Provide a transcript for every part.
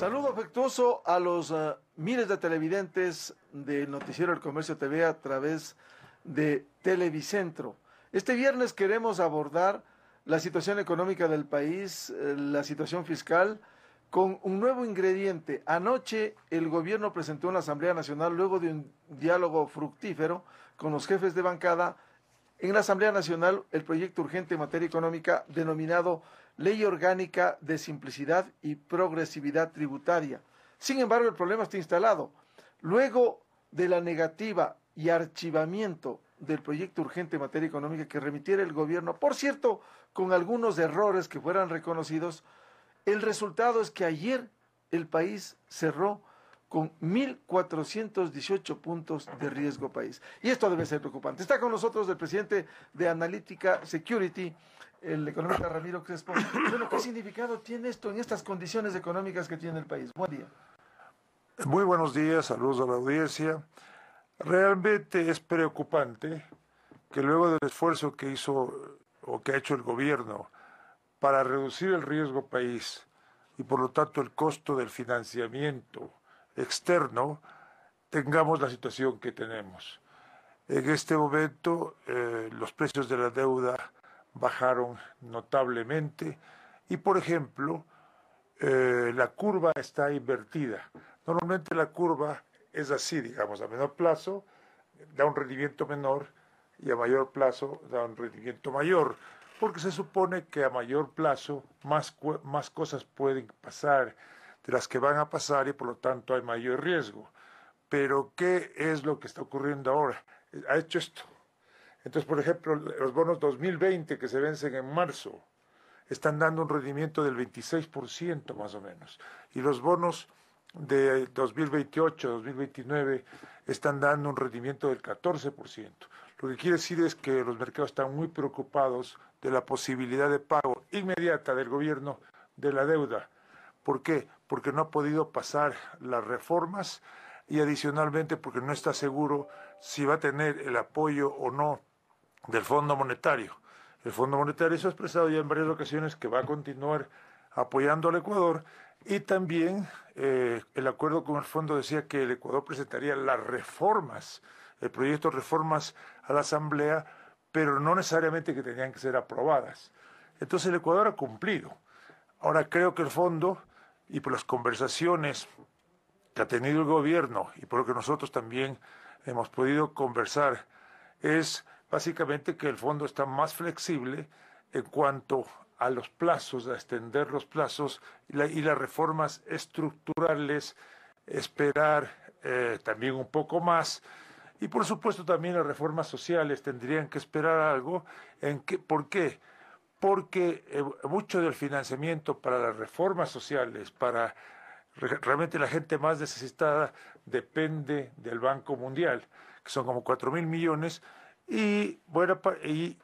Saludo afectuoso a los eh, miles de televidentes del Noticiero El Comercio TV a través de Televicentro. Este viernes queremos abordar la situación económica del país, eh, la situación fiscal, con un nuevo ingrediente. Anoche el gobierno presentó en la Asamblea Nacional, luego de un diálogo fructífero con los jefes de bancada, en la Asamblea Nacional el proyecto urgente en materia económica denominado Ley Orgánica de Simplicidad y Progresividad Tributaria. Sin embargo, el problema está instalado. Luego de la negativa y archivamiento del proyecto urgente en materia económica que remitiera el gobierno, por cierto, con algunos errores que fueran reconocidos, el resultado es que ayer el país cerró con 1.418 puntos de riesgo país. Y esto debe ser preocupante. Está con nosotros el presidente de Analítica Security, el economista Ramiro Crespo. Bueno, ¿qué significado tiene esto en estas condiciones económicas que tiene el país? Buen día. Muy buenos días, saludos a la audiencia. Realmente es preocupante que luego del esfuerzo que hizo o que ha hecho el gobierno para reducir el riesgo país y por lo tanto el costo del financiamiento, externo, tengamos la situación que tenemos. En este momento eh, los precios de la deuda bajaron notablemente y, por ejemplo, eh, la curva está invertida. Normalmente la curva es así, digamos, a menor plazo da un rendimiento menor y a mayor plazo da un rendimiento mayor, porque se supone que a mayor plazo más, más cosas pueden pasar las que van a pasar y por lo tanto hay mayor riesgo. Pero ¿qué es lo que está ocurriendo ahora? Ha hecho esto. Entonces, por ejemplo, los bonos 2020 que se vencen en marzo están dando un rendimiento del 26% más o menos. Y los bonos de 2028, 2029 están dando un rendimiento del 14%. Lo que quiere decir es que los mercados están muy preocupados de la posibilidad de pago inmediata del gobierno de la deuda ¿Por qué? Porque no ha podido pasar las reformas y adicionalmente porque no está seguro si va a tener el apoyo o no del Fondo Monetario. El Fondo Monetario se ha expresado ya en varias ocasiones que va a continuar apoyando al Ecuador y también eh, el acuerdo con el fondo decía que el Ecuador presentaría las reformas, el proyecto de reformas a la Asamblea, pero no necesariamente que tenían que ser aprobadas. Entonces el Ecuador ha cumplido. Ahora creo que el fondo y por las conversaciones que ha tenido el gobierno y por lo que nosotros también hemos podido conversar, es básicamente que el fondo está más flexible en cuanto a los plazos, a extender los plazos y, las reformas estructurales, esperar eh, también un poco más. Y por supuesto también las reformas sociales tendrían que esperar algo. ¿En qué, ¿Por qué? porque eh, mucho del financiamiento para las reformas sociales, para realmente la gente más necesitada, depende del Banco Mundial, que son como 4 mil millones, y, bueno, y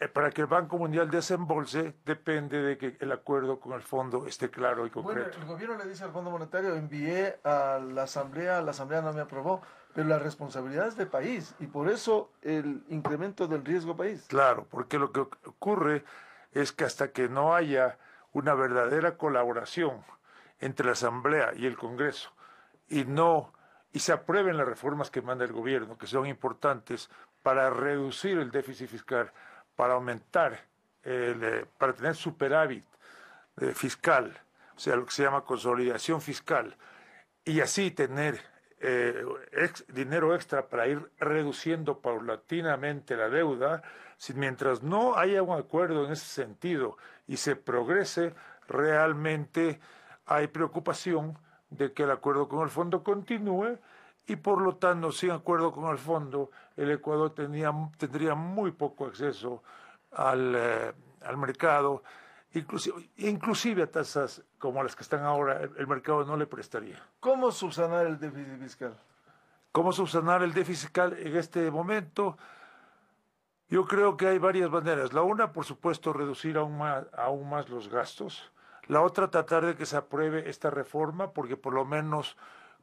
eh, para que el Banco Mundial desembolse depende de que el acuerdo con el fondo esté claro y concreto. Bueno, el gobierno le dice al Fondo Monetario, envié a la Asamblea, la Asamblea no me aprobó, pero la responsabilidad es de país y por eso el incremento del riesgo país. Claro, porque lo que ocurre es que hasta que no haya una verdadera colaboración entre la Asamblea y el Congreso y no y se aprueben las reformas que manda el gobierno, que son importantes para reducir el déficit fiscal, para aumentar, el, eh, para tener superávit eh, fiscal, o sea, lo que se llama consolidación fiscal, y así tener eh, dinero extra para ir reduciendo paulatinamente la deuda, si, mientras no haya un acuerdo en ese sentido y se progrese, realmente hay preocupación de que el acuerdo con el fondo continúe y por lo tanto, sin acuerdo con el fondo, el Ecuador tendría muy poco acceso al, eh, al mercado Inclusive, inclusive a tasas como las que están ahora, el, mercado no le prestaría. ¿Cómo subsanar el déficit fiscal? ¿Cómo subsanar el déficit fiscal en este momento? Yo creo que hay varias maneras. La una, por supuesto, reducir aún más, aún más los gastos. La otra, tratar de que se apruebe esta reforma, porque por lo menos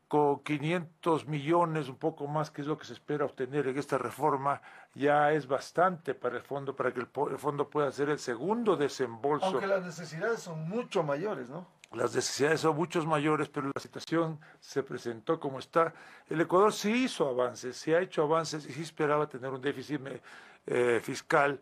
con 500 millones, un poco más que es lo que se espera obtener en esta reforma, ya es bastante para el fondo, para que el, fondo pueda hacer el segundo desembolso. Aunque las necesidades son mucho mayores, ¿no? Las necesidades son muchos mayores, pero la situación se presentó como está. El Ecuador sí hizo avances, se ha hecho avances y sí esperaba tener un déficit eh, fiscal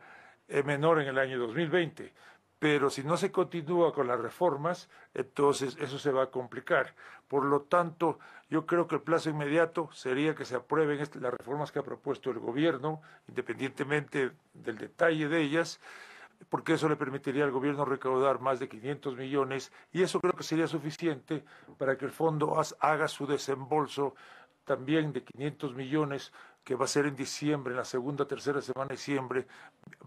eh, menor en el año 2020 pero si no se continúa con las reformas, entonces eso se va a complicar. Por lo tanto, yo creo que el plazo inmediato sería que se aprueben las reformas que ha propuesto el gobierno, independientemente del detalle de ellas, porque eso le permitiría al gobierno recaudar más de 500 millones y eso creo que sería suficiente para que el fondo haga su desembolso también de 500 millones que va a ser en diciembre, en la segunda, tercera semana de diciembre,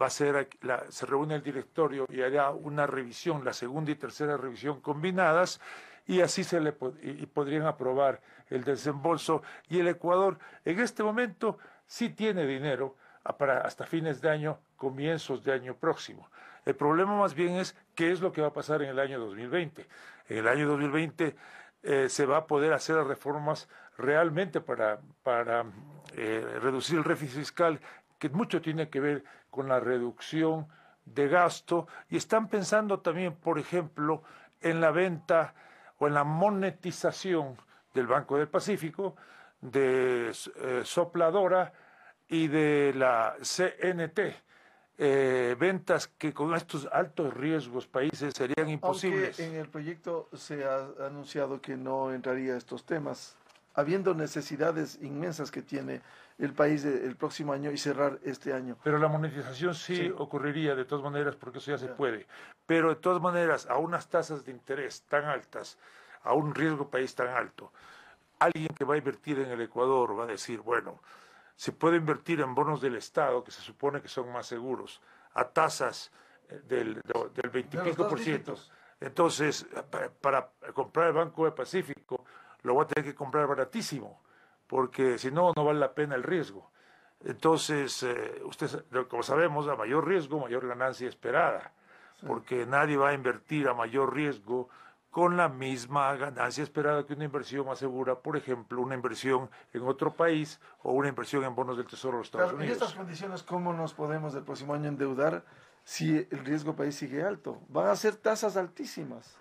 va a ser se reúne el directorio y hará una revisión, la segunda y tercera revisión combinadas, y así se le podrían aprobar el desembolso. Y el Ecuador en este momento sí tiene dinero ah, para hasta fines de año, comienzos de año próximo. El problema más bien es qué es lo que va a pasar en el año 2020. En el año 2020 eh, se va a poder hacer reformas realmente para, para eh, reducir el déficit fiscal, que mucho tiene que ver con la reducción de gasto, y están pensando también, por ejemplo, en la venta o en la monetización del Banco del Pacífico, de eh, Sopladora y de la CNT. Eh, ventas que con estos altos riesgos países serían imposibles. en el proyecto se ha anunciado que no entraría estos temas habiendo necesidades inmensas que tiene el país el próximo año y cerrar este año. Pero la monetización sí, ocurriría de todas maneras, porque eso ya se puede. Pero de todas maneras, a unas tasas de interés tan altas, a un riesgo país tan alto, alguien que va a invertir en el Ecuador va a decir, bueno, se puede invertir en bonos del Estado, que se supone que son más seguros, a tasas eh, del, 25%. Entonces, para, para comprar el Banco del Pacífico, lo voy a tener que comprar baratísimo, porque si no, no vale la pena el riesgo. Entonces, eh, usted, como sabemos, a mayor riesgo, mayor ganancia esperada, porque nadie va a invertir a mayor riesgo con la misma ganancia esperada que una inversión más segura, por ejemplo, una inversión en otro país o una inversión en bonos del Tesoro de los Estados Unidos. En estas condiciones, ¿cómo nos podemos el próximo año endeudar si el riesgo país sigue alto? Van a ser tasas altísimas.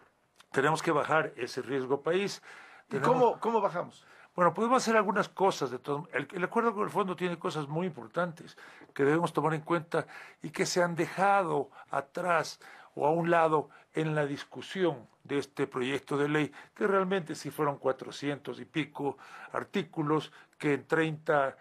Tenemos que bajar ese riesgo país. ¿Y cómo, cómo bajamos? Bueno, podemos hacer algunas cosas. De todo. El, acuerdo con el fondo tiene cosas muy importantes que debemos tomar en cuenta y que se han dejado atrás o a un lado en la discusión de este proyecto de ley, que realmente sí fueron 400 y pico artículos que en 30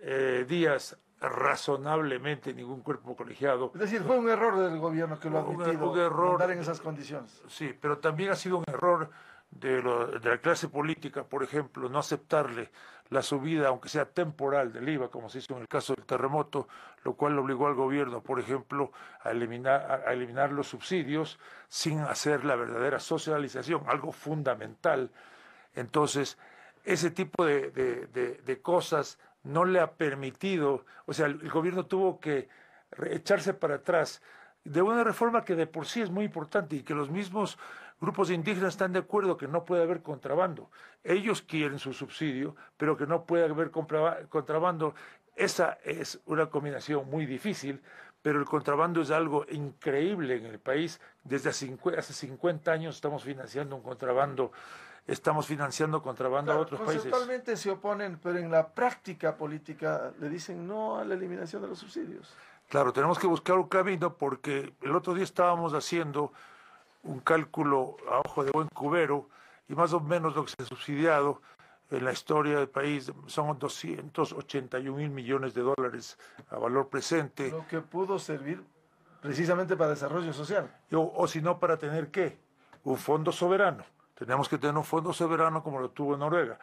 eh, días razonablemente ningún cuerpo colegiado. Es decir, fue un error del gobierno que lo ha er- admitido, un en esas condiciones. Sí, pero también ha sido un error de, la clase política, por ejemplo, no aceptarle la subida, aunque sea temporal, del IVA, como se hizo en el caso del terremoto, lo cual obligó al gobierno, por ejemplo, a eliminar, a eliminar los subsidios sin hacer la verdadera socialización, algo fundamental. Entonces, ese tipo de, cosas no le ha permitido, o sea, el gobierno tuvo que echarse para atrás de una reforma que de por sí es muy importante y que los mismos Grupos indígenas están de acuerdo que no puede haber contrabando. Ellos quieren su subsidio, pero que no puede haber contrabando. Esa es una combinación muy difícil, pero el contrabando es algo increíble en el país. Desde hace 50 años estamos financiando un contrabando estamos financiando contrabando a otros países. Totalmente se oponen, pero en la práctica política le dicen no a la eliminación de los subsidios. Claro, tenemos que buscar un camino porque el otro día estábamos haciendo un cálculo a ojo de buen cubero y más o menos lo que se ha subsidiado en la historia del país son 281 mil millones de dólares a valor presente. Lo que pudo servir precisamente para desarrollo social. O, si no, para tener qué? Un fondo soberano. Tenemos que tener un fondo soberano como lo tuvo Noruega.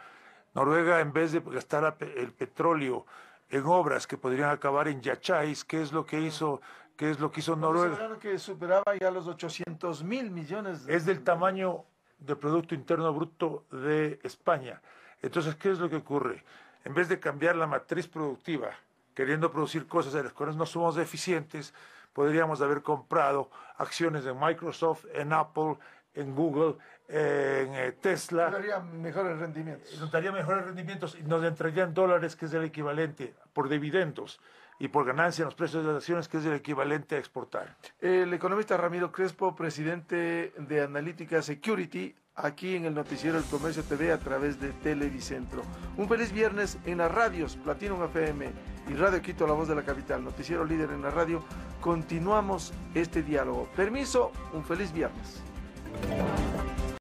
Noruega, en vez de gastar el petróleo en obras que podrían acabar en yachais, ¿qué es lo que hizo ¿Qué es lo que hizo Noruega. que superaba ya los 800 mil millones. Es del tamaño del Producto Interno Bruto de España. Entonces, ¿qué es lo que ocurre? En vez de cambiar la matriz productiva, queriendo producir cosas en las cuales no somos eficientes, podríamos haber comprado acciones de Microsoft, en Apple, en Google, en eh, Tesla. Nos daría mejores rendimientos. Nos daría mejores rendimientos y nos entregarían dólares, que es el equivalente, por dividendos y por ganancia en los precios de las acciones, que es el equivalente a exportar. El economista Ramiro Crespo, presidente de Analítica Security, aquí en el noticiero El Comercio TV a través de Televicentro. Un feliz viernes en las radios platino FM y Radio Quito, la voz de la capital, noticiero líder en la radio. Continuamos este diálogo. Permiso, un feliz viernes.